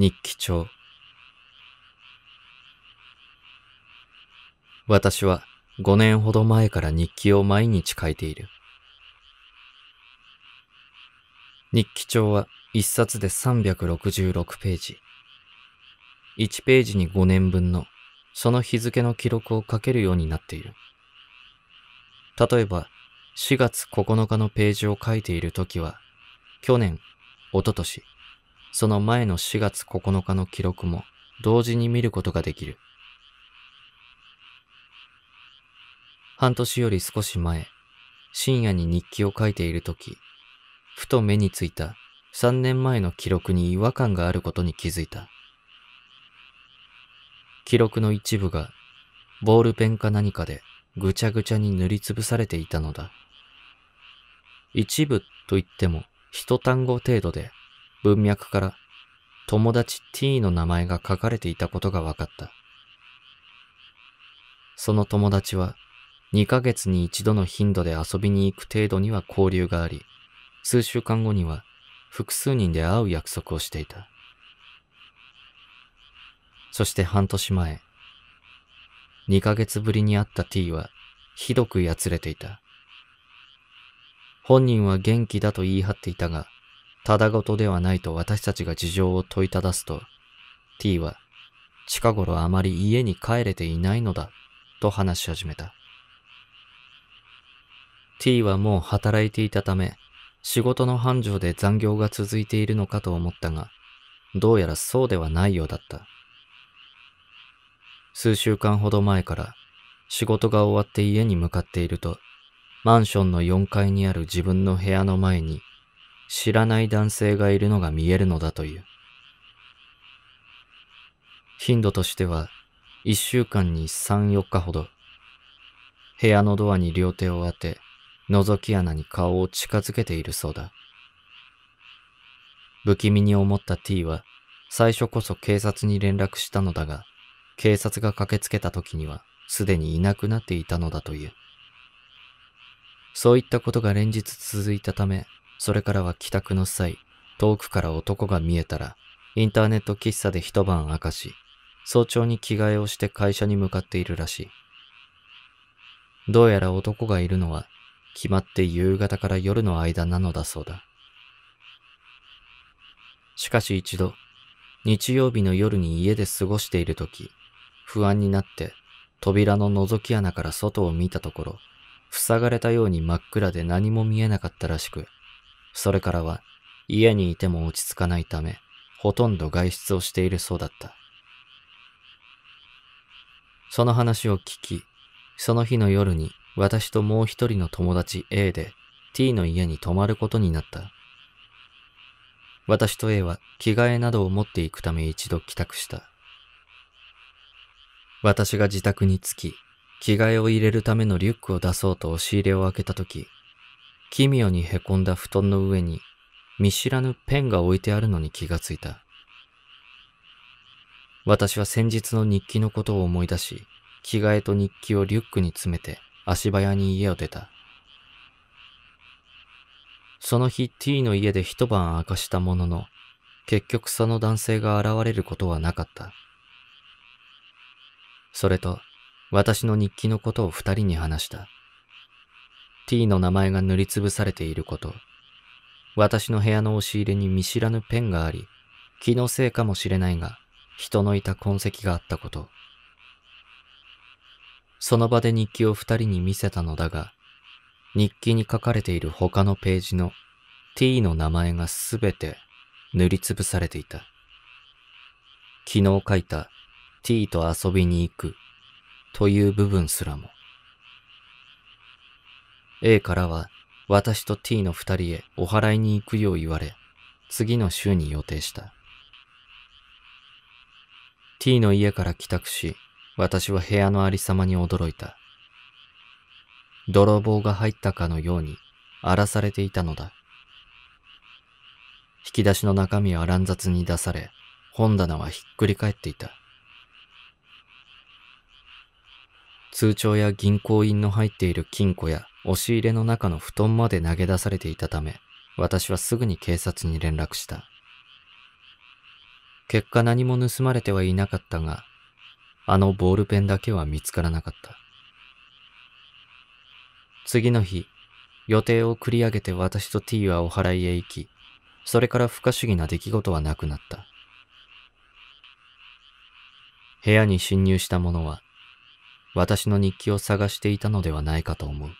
日記帳。私は5年ほど前から日記を毎日書いている。日記帳は1冊で366ページ。1ページに5年分のその日付の記録を書けるようになっている。例えば、4月9日のページを書いている時は、去年、おととし、その前の4月9日の記録も同時に見ることができる。半年より少し前、深夜に日記を書いているとき、ふと目についた3年前の記録に違和感があることに気づいた。記録の一部がボールペンか何かでぐちゃぐちゃに塗りつぶされていたのだ。一部と言っても一単語程度で文脈から友達 T の名前が書かれていたことが分かった。その友達は2ヶ月に一度の頻度で遊びに行く程度には交流があり、数週間後には複数人で会う約束をしていた。そして半年前、2ヶ月ぶりに会った T はひどくやつれていた。本人は元気だと言い張っていたが、ただごとではないと私たちが事情を問いただすと、T は、近頃あまり家に帰れていないのだ、と話し始めた。T はもう働いていたため、仕事の繁盛で残業が続いているのかと思ったが、どうやらそうではないようだった。数週間ほど前から、仕事が終わって家に向かっていると、マンションの4階にある自分の部屋の前に知らない男性がいるのが見えるのだという。頻度としては、一週間に三、四日ほど。部屋のドアに両手を当て、覗き穴に顔を近づけているそうだ。不気味に思った T は、最初こそ警察に連絡したのだが、警察が駆けつけた時には、すでにいなくなっていたのだという。そういったことが連日続いたため、それからは帰宅の際、遠くから男が見えたら、インターネット喫茶で一晩明かし、早朝に着替えをして会社に向かっているらしい。どうやら男がいるのは、決まって夕方から夜の間なのだそうだ。しかし一度、日曜日の夜に家で過ごしている時、不安になって扉の覗き穴から外を見たところ、塞がれたように真っ暗で何も見えなかったらしく、それからは家にいても落ち着かないため、ほとんど外出をしているそうだった。その話を聞き、その日の夜に私ともう一人の友達 A で T の家に泊まることになった。私と A は着替えなどを持っていくため一度帰宅した。私が自宅に着き、着替えを入れるためのリュックを出そうと押し入れを開けた時、奇妙にへこんだ布団の上に見知らぬペンが置いてあるのに気がついた。私は先日の日記のことを思い出し、着替えと日記をリュックに詰めて足早に家を出た。その日 T の家で一晩明かしたものの、結局その男性が現れることはなかった。それと、私の日記のことを二人に話した。T の名前が塗りつぶされていること、私の部屋の押し入れに見知らぬペンがあり、気のせいかもしれないが、人のいた痕跡があったこと。その場で日記を二人に見せたのだが、日記に書かれている他のページの T の名前がすべて塗りつぶされていた。昨日書いた T と遊びに行くという部分すらも。A からは私と T の二人へお祓いに行くよう言われ、次の週に予定した。T の家から帰宅し、私は部屋のありさまに驚いた。泥棒が入ったかのように荒らされていたのだ。引き出しの中身は乱雑に出され、本棚はひっくり返っていた。通帳や銀行員の入っている金庫や押し入れの中の布団まで投げ出されていたため、私はすぐに警察に連絡した。結果何も盗まれてはいなかったが、あのボールペンだけは見つからなかった。次の日、予定を繰り上げて私と T はお祓いへ行き、それから不可思議な出来事はなくなった。部屋に侵入した者は、私の日記を探していたのではないかと思う。